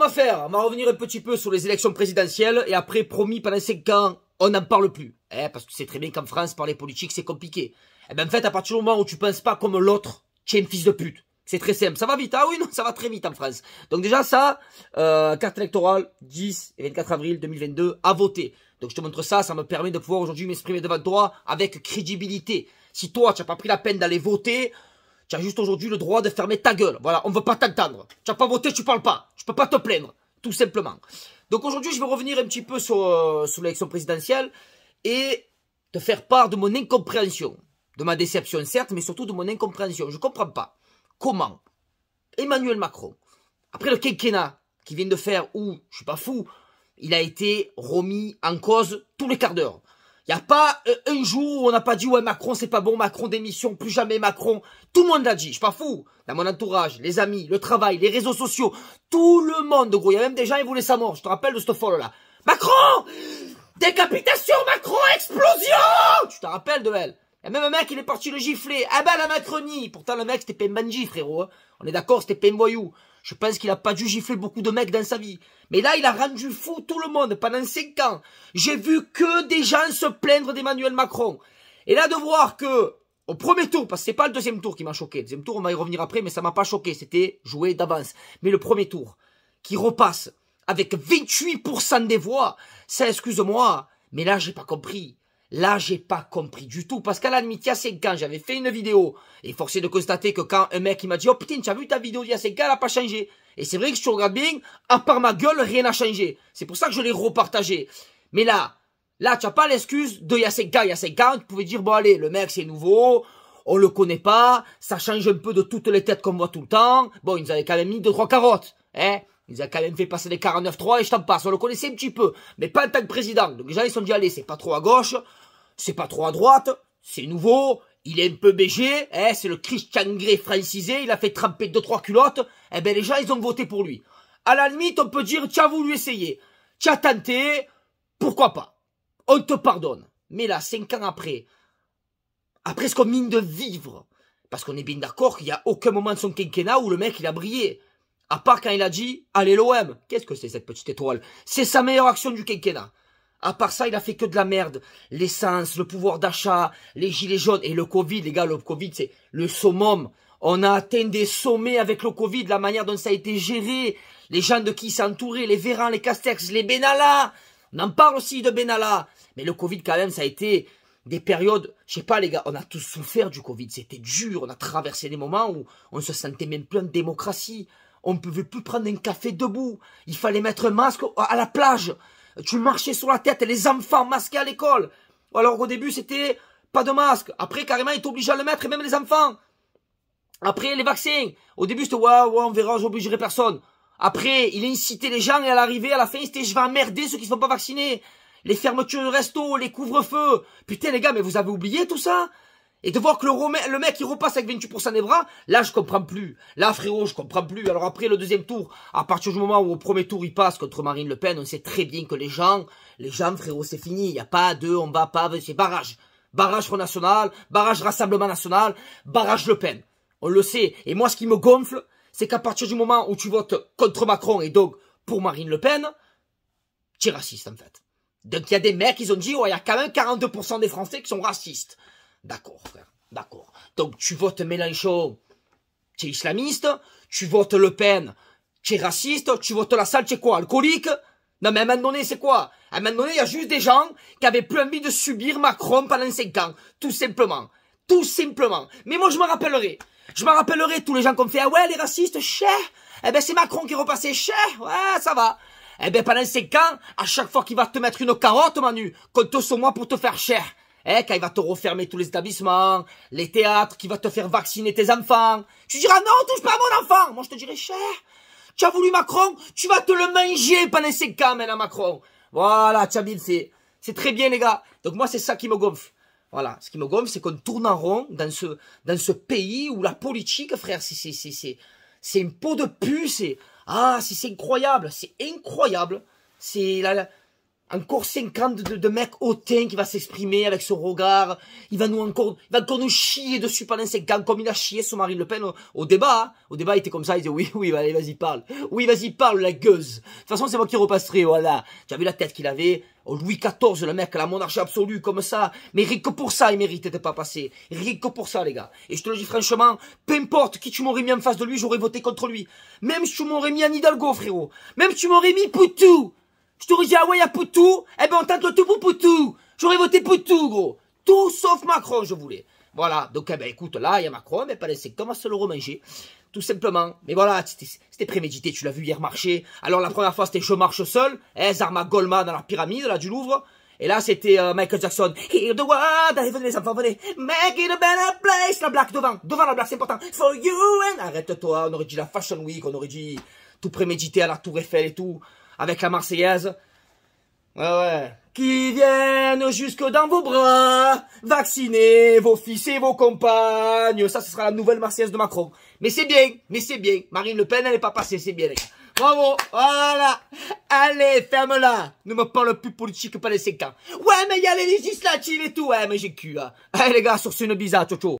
va faire On va revenir un petit peu sur les élections présidentielles et après, promis, pendant 5 ans, on n'en parle plus. Eh, parce que c'est très bien qu'en France, parler politique, c'est compliqué. Eh ben, en fait, à partir du moment où tu penses pas comme l'autre, tu es un fils de pute. C'est très simple. Ça va vite. Ah oui, non, ça va très vite en France. Donc déjà, ça, euh, carte électorale, 10 et 24 avril 2022, à voter. Donc je te montre ça, ça me permet de pouvoir aujourd'hui m'exprimer devant toi avec crédibilité. Si toi, tu n'as pas pris la peine d'aller voter, tu as juste aujourd'hui le droit de fermer ta gueule. Voilà, on ne veut pas t'entendre. Tu n'as pas voté, tu parles pas. Je ne peux pas te plaindre, tout simplement. Donc aujourd'hui, je vais revenir un petit peu euh, sur, l'élection présidentielle et te faire part de mon incompréhension. De ma déception, certes, mais surtout de mon incompréhension. Je ne comprends pas comment Emmanuel Macron, après le quinquennat qu'il vient de faire, où, je ne suis pas fou, il a été remis en cause tous les quarts d'heure. Il a pas euh, un jour où on n'a pas dit ouais Macron c'est pas bon, Macron démission, plus jamais Macron. Tout le monde l'a dit, je suis pas fou. Dans mon entourage, les amis, le travail, les réseaux sociaux, tout le monde gros. Il y a même des gens qui voulaient sa mort, je te rappelle de ce folle là. Macron Décapitation Macron Explosion Tu te rappelles de elle Il y a même un mec il est parti le gifler. Ah ben la Macronie Pourtant le mec c'était Pembanji frérot. Hein. On est d'accord c'était PM je pense qu'il n'a pas dû gifler beaucoup de mecs dans sa vie. Mais là, il a rendu fou tout le monde pendant cinq ans. J'ai vu que des gens se plaindre d'Emmanuel Macron. Et là, de voir que, au premier tour, parce que c'est pas le deuxième tour qui m'a choqué. Le deuxième tour, on va y revenir après, mais ça m'a pas choqué. C'était joué d'avance. Mais le premier tour, qui repasse avec 28% des voix, ça, excuse-moi, mais là, j'ai pas compris. Là, j'ai pas compris du tout. Parce qu'à il y a 5 ans, j'avais fait une vidéo. Et forcé de constater que quand un mec, il m'a dit, oh putain, tu as vu ta vidéo il y a ans, elle pas changé. Et c'est vrai que si tu regardes bien, à part ma gueule, rien n'a changé. C'est pour ça que je l'ai repartagé. Mais là, là, tu pas l'excuse de il y a 5 ans, il y a 5 ans, tu pouvais dire, bon allez, le mec, c'est nouveau. On le connaît pas, ça change un peu de toutes les têtes qu'on voit tout le temps. Bon, ils nous avaient quand même mis deux trois carottes, hein. Ils avaient quand même fait passer des 49-3 et je t'en passe. On le connaissait un petit peu, mais pas en tant président. Donc les gens, ils sont dit, allez, c'est pas trop à gauche, c'est pas trop à droite, c'est nouveau, il est un peu bégé, eh, hein, c'est le Christian Grey francisé, il a fait tremper deux trois culottes, eh ben les gens ils ont voté pour lui. À la limite, on peut dire tu as voulu essayer, tu as tenté, pourquoi pas. On te pardonne. Mais là, cinq ans après, après ce qu'on mine de vivre, parce qu'on est bien d'accord qu'il n'y a aucun moment de son quinquennat où le mec il a brillé. À part quand il a dit Allez l'OM Qu'est-ce que c'est cette petite étoile C'est sa meilleure action du quinquennat. À part ça, il a fait que de la merde. L'essence, le pouvoir d'achat, les gilets jaunes et le Covid, les gars, le Covid, c'est le summum. On a atteint des sommets avec le Covid, la manière dont ça a été géré, les gens de qui s'entourer, les Vérans, les Castex, les Benalla. On en parle aussi de Benalla. Mais le Covid, quand même, ça a été des périodes, je sais pas les gars, on a tous souffert du Covid, c'était dur, on a traversé des moments où on se sentait même plus de démocratie, on ne pouvait plus prendre un café debout, il fallait mettre un masque à la plage, tu marchais sur la tête, les enfants masqués à l'école. Alors qu'au début, c'était pas de masque. Après, carrément, ils obligé à le mettre, et même les enfants. Après, les vaccins. Au début, c'était, ouais, ouais, on verra, j'obligerai personne. Après, il incitait les gens, et à l'arrivée, à la fin, c'était, je vais emmerder ceux qui ne sont pas vaccinés. Les fermetures de resto, les couvre-feux. Putain, les gars, mais vous avez oublié tout ça? Et de voir que le, le mec, il repasse avec 28% des bras, là, je comprends plus. Là, frérot, je comprends plus. Alors après, le deuxième tour, à partir du moment où au premier tour, il passe contre Marine Le Pen, on sait très bien que les gens, les gens, frérot, c'est fini. Il n'y a pas deux on va pas, c'est barrage. Barrage Front National, barrage Rassemblement National, barrage Le Pen. On le sait. Et moi, ce qui me gonfle, c'est qu'à partir du moment où tu votes contre Macron et donc pour Marine Le Pen, tu es raciste, en fait. Donc, il y a des mecs, qui ont dit, ouais, il y a quand même 42% des Français qui sont racistes. D'accord, D'accord. Donc tu votes Mélenchon, tu es islamiste, tu votes Le Pen, tu es raciste, tu votes la salle, tu es quoi Alcoolique Non mais à un moment donné, c'est quoi À un moment donné, il y a juste des gens qui avaient plus envie de subir Macron pendant 5 ans, tout simplement. Tout simplement. Mais moi, je me rappellerai. Je me rappellerai tous les gens qu'on fait, ah ouais, les racistes, chers, Eh ben c'est Macron qui est repassé, Ouais, ça va. Eh bien, pendant 5 ans, à chaque fois qu'il va te mettre une carotte, Manu, compte sur moi pour te faire cher. Eh, quand il va te refermer tous les établissements, les théâtres, qui va te faire vacciner tes enfants. Tu diras non, touche pas à mon enfant. Moi, je te dirais, cher, tu as voulu Macron, tu vas te le manger pendant ces ans, maintenant, Macron. Voilà, tu C'est très bien, les gars. Donc, moi, c'est ça qui me gonfle. Voilà, ce qui me gonfle, c'est qu'on tourne en rond dans ce, dans ce pays où la politique, frère, c'est, c'est, c'est, c'est une peau de puce. Et, ah, c'est incroyable, c'est incroyable. C'est la encore 50 de, de mecs hautain qui va s'exprimer avec son regard. Il va nous encore, il va encore nous chier dessus pendant ces ans, comme il a chié sur Marine Le Pen au, débat. Hein. Au débat, il était comme ça, il disait oui, oui, allez, vas-y, parle. Oui, vas-y, parle, la gueuse. De toute façon, c'est moi qui repasserai, voilà. Tu as vu la tête qu'il avait oh, Louis XIV, le mec, la monarchie absolue, comme ça. Mais rien que pour ça, il méritait de pas passer. Rien que pour ça, les gars. Et je te le dis franchement, peu importe qui tu m'aurais mis en face de lui, j'aurais voté contre lui. Même si tu m'aurais mis en Hidalgo, frérot. Même si tu m'aurais mis Poutou je t'aurais dit, ah ouais, il y a Poutou. Eh ben, on tente le tout pour Poutou. J'aurais voté Poutou, gros. Tout sauf Macron, je voulais. Voilà. Donc, eh ben, écoute, là, il y a Macron, mais pas laissé Comment on se le remanger. Tout simplement. Mais voilà, c'était prémédité. Tu l'as vu hier marcher. Alors, la première fois, c'était Je marche seul. Eh, Zarma Goldman dans la pyramide, là, du Louvre. Et là, c'était euh, Michael Jackson. Hear the world. Allez, venez les enfants, venez. Make it a better place. La black devant. Devant la black c'est important. For you and... Arrête-toi. On aurait dit la Fashion Week. On aurait dit tout prémédité à la Tour Eiffel et tout avec la Marseillaise. Ouais, ouais. Qui viennent jusque dans vos bras, Vaccinez vos fils et vos compagnes. Ça, ce sera la nouvelle Marseillaise de Macron. Mais c'est bien, mais c'est bien. Marine Le Pen, elle n'est pas passée, c'est bien, les gars. Bravo, voilà. Allez, ferme-la. Ne me parle plus politique pas les 5 Ouais, mais il y a les législatives et tout. Ouais, mais j'ai cul, hein. Allez, les gars, sur ce, une bizarre, ciao,